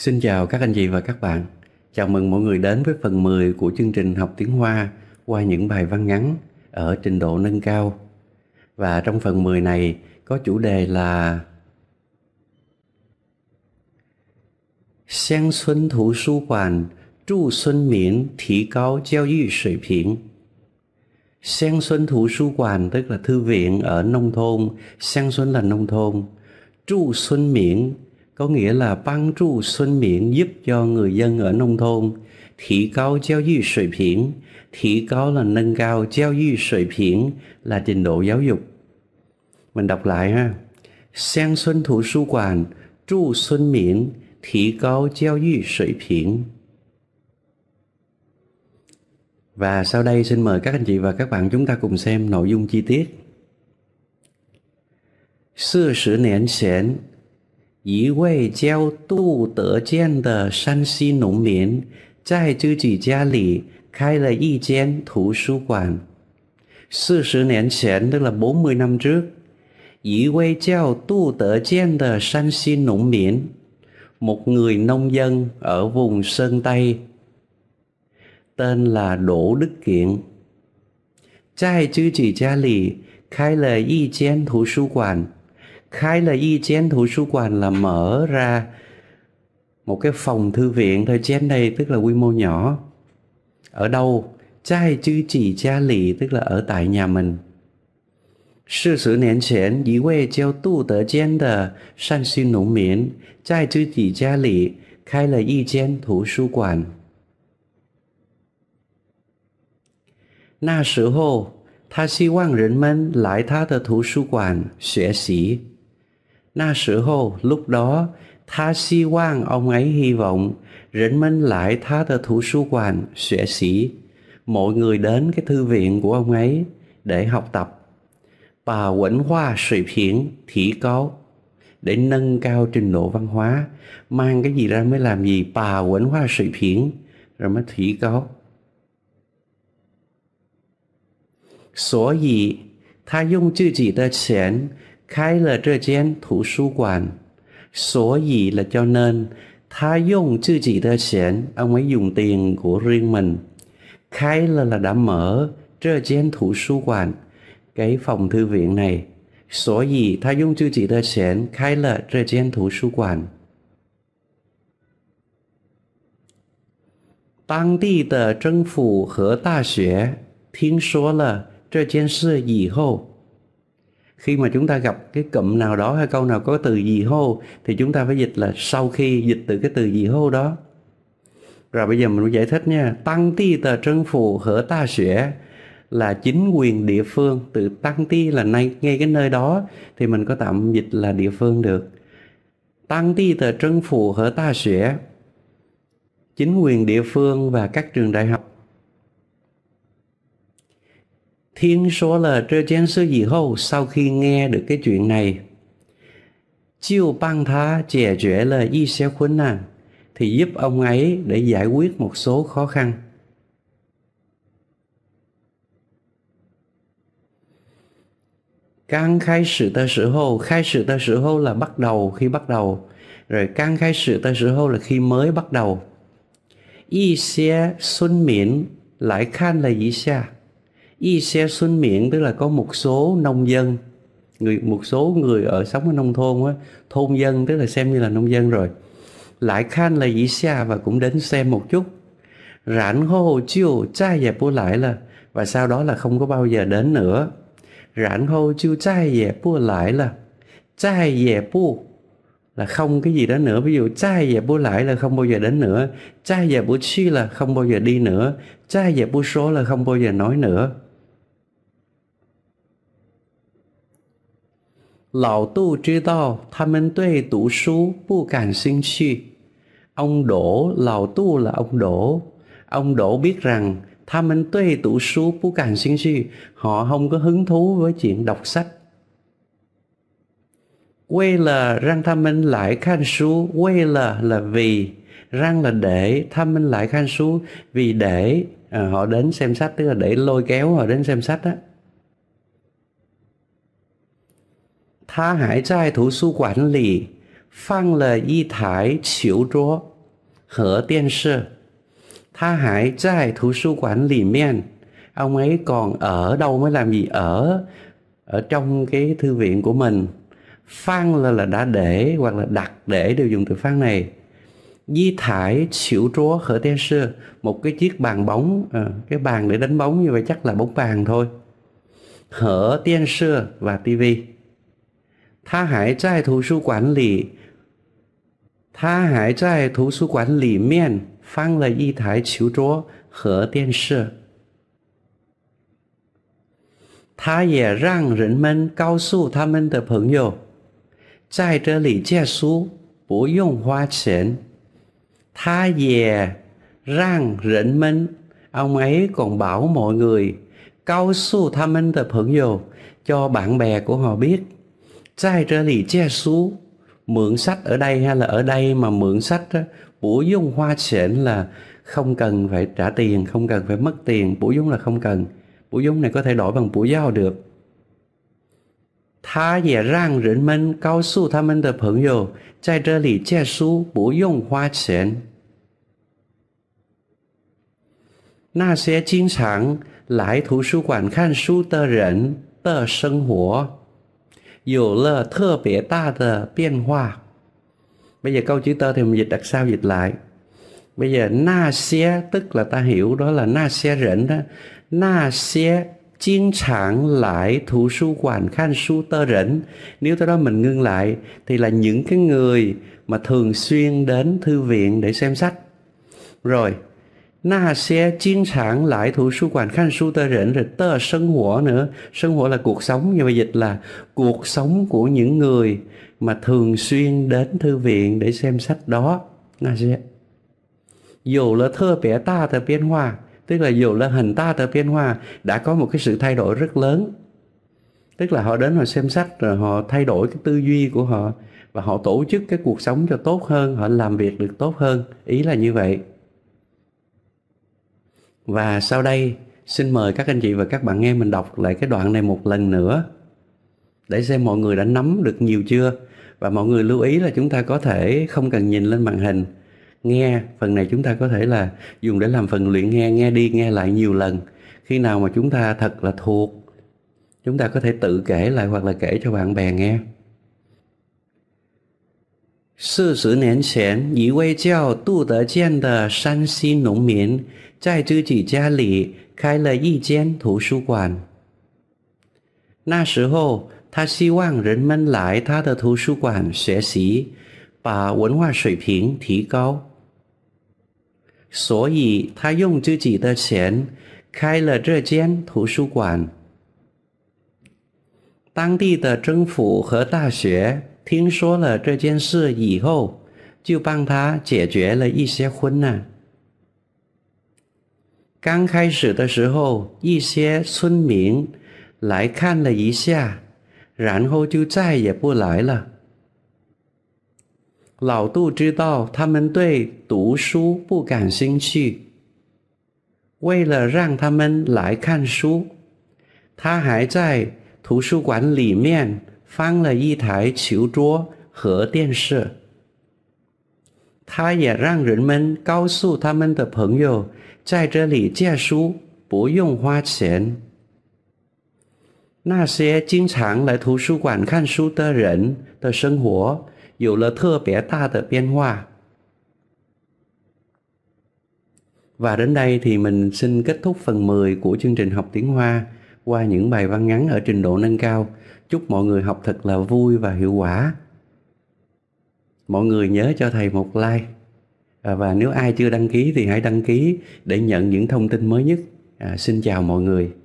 Xin chào các anh chị và các bạn. Chào mừng mọi người đến với phần 10 của chương trình học tiếng Hoa qua những bài văn ngắn ở trình độ nâng cao. Và trong phần 10 này có chủ đề là Xiang Xuân Thủ Su Quản Trụ Xuân Miễn Thí Cao Giáo Dục 水平 Xiang Xuân Thủ Su Quản tức là thư viện ở nông thôn. Xiang Xuân là nông thôn. Trụ Xuân Miễn có nghĩa là băng trụ xuân miễn giúp cho người dân ở nông thôn thị cao giáo dục 水平 thị cao là nâng cao giáo dục 水平 là trình độ giáo dục mình đọc lại ha sang xuân thủ sư quản trụ xuân miễn thị cao giáo dục 水平 và sau đây xin mời các anh chị và các bạn chúng ta cùng xem nội dung chi tiết. 四十年前，一位叫杜德建的山西农民，在自己家里开了一间图书馆。四十年前的那个傍一位叫杜德建的山西农民，m t người nông dân ở vùng Sơn Tây, tên là Đỗ Đức Kiện，在自己家里开了一间图书馆。khai là thủ là mở ra một cái phòng thư viện thôi gian đây tức là quy mô nhỏ ở đâu trai chứ chỉ cha lì tức là ở tại nhà mình Sư sử nén chén, ý vị treo tu tờ chén tờ, san xin nổ miễn, trai chứ chỉ cha lì, khai là y chén thủ sư quản. Na sử hồ, ta hy vọng 人们来他的图书馆学习。那时候，lúc đó，他希望 ông ấy hy vọng rỉnh minh mọi người đến cái thư viện của ông ấy để học tập và quẩn hoa sự hiển thỉ cấu để nâng cao trình độ văn hóa mang cái gì ra mới làm gì bà quẩn hoa sự hiển rồi mới thủy cấu. sở dĩ ta dùng chữ chỉ tờ chén 开了这间图书馆，所以了，照嫩他用自己的钱安慰 g ấy 人们，开了了，đ 门这间图书馆，给冯 i p h 所以他用自己的钱开了这间图书馆。当地的政府和大学听说了这件事以后。khi mà chúng ta gặp cái cụm nào đó hay câu nào có từ gì hô thì chúng ta phải dịch là sau khi dịch từ cái từ gì hô đó rồi bây giờ mình giải thích nha tăng ti tờ trân phụ hở ta xỉa là chính quyền địa phương từ tăng ti là nay ngay cái nơi đó thì mình có tạm dịch là địa phương được tăng ti tờ trân phụ hở ta xỉa chính quyền địa phương và các trường đại học 听说了这件事以后，sau khi nghe được cái chuyện này, thì giúp ông ấy để giải quyết một số khó khăn. Càng khai sự ta là bắt đầu khi bắt đầu, rồi càng khai sự là khi mới bắt đầu, 一些村民来看了一下。y xe xuân miệng tức là có một số nông dân người một số người ở sống ở nông thôn á thôn dân tức là xem như là nông dân rồi lại khan là dĩ xa và cũng đến xem một chút rãn hô chiêu cha dẹp bố lại là và sau đó là không có bao giờ đến nữa rãn hô chiêu cha dẹp bố lại là cha dẹp bố là không cái gì đó nữa ví dụ cha dẹp bố lại là không bao giờ đến nữa cha dẹp bố chi là không bao giờ đi nữa cha dẹp bố số là không bao giờ nói nữa 老杜知道他们对读书不感兴趣。Ông Đỗ, lão Tu là ông Đỗ. Ông Đỗ biết rằng tham minh tuệ tủ su pu càng sinh si, họ không có hứng thú với chuyện đọc sách. Quê là răng tham minh lại khan su, quê là là vì, răng là để, tham minh lại khan su, vì để à, họ đến xem sách, tức là để lôi kéo họ đến xem sách á. 他还在图书馆里放了一台球桌和电视。他还在图书馆里面 ông ấy còn ở đâu mới làm gì ở ở trong cái thư viện của mình phang là là đã để hoặc là đặt để đều dùng từ phang này di thải xỉu chúa khởi tiên sư một cái chiếc bàn bóng à, cái bàn để đánh bóng như vậy chắc là bóng bàn thôi hở tiên sư và tivi 他还在图书馆里，他还在图书馆里面放了一台球桌和电视。他也让人们告诉他们的朋友，在这里借书不用花钱。他也让人们 ông ấy còn bảo mọi người, 告诉他们的朋友，cho bạn bè của họ biết 在这里借书 mượn sách ở đây hay là ở đây mà mượn sách bổ dung hoa triển là không cần phải trả tiền không cần phải mất tiền bổ dung là không cần bổ dung này có thể đổi bằng bổ giao được Tha rỉn cao su Ta 也让人们告诉他们的朋友，在这里借书不用花钱。那些经常来图书馆看书的人的生活。有了特别大的变化. Bây giờ câu chữ tơ thì mình dịch đặt sao dịch lại. Bây giờ na xé tức là ta hiểu đó là na xé rỉnh đó. Na xé chiến trạng lại thủ su quản khan su tơ rỉnh. Nếu tới đó mình ngưng lại thì là những cái người mà thường xuyên đến thư viện để xem sách. Rồi, 那些经常来图书馆看书的人 rồi tơ 生活 nữa 生活 là cuộc sống nhưng mà dịch là cuộc sống của những người mà thường xuyên đến thư viện để xem sách đó là dù là thơ bé ta tờ biên hòa tức là dù là hình ta tờ biên hòa đã có một cái sự thay đổi rất lớn tức là họ đến họ xem sách rồi họ thay đổi cái tư duy của họ và họ tổ chức cái cuộc sống cho tốt hơn họ làm việc được tốt hơn ý là như vậy và sau đây xin mời các anh chị và các bạn nghe mình đọc lại cái đoạn này một lần nữa để xem mọi người đã nắm được nhiều chưa và mọi người lưu ý là chúng ta có thể không cần nhìn lên màn hình nghe phần này chúng ta có thể là dùng để làm phần luyện nghe nghe đi nghe lại nhiều lần khi nào mà chúng ta thật là thuộc chúng ta có thể tự kể lại hoặc là kể cho bạn bè nghe 四十年前，一位叫杜德健的山西农民在自己家里开了一间图书馆。那时候，他希望人们来他的图书馆学习，把文化水平提高，所以他用自己的钱开了这间图书馆。当地的政府和大学听说了这件事以后，就帮他解决了一些困难。刚开始的时候，一些村民来看了一下，然后就再也不来了。老杜知道他们对读书不感兴趣，为了让他们来看书，他还在图书馆里面翻了一台球桌和电视。他也让人们告诉他们的朋友，在这里借书不用花钱。那些经常来图书馆看书的人的生活有了特别大的变化。Và đến đây thì mình xin kết thúc phần 10 của chương trình học tiếng Hoa qua những bài văn ngắn ở trình độ nâng cao. Chúc mọi người học thật là vui và hiệu quả mọi người nhớ cho thầy một like à, và nếu ai chưa đăng ký thì hãy đăng ký để nhận những thông tin mới nhất à, xin chào mọi người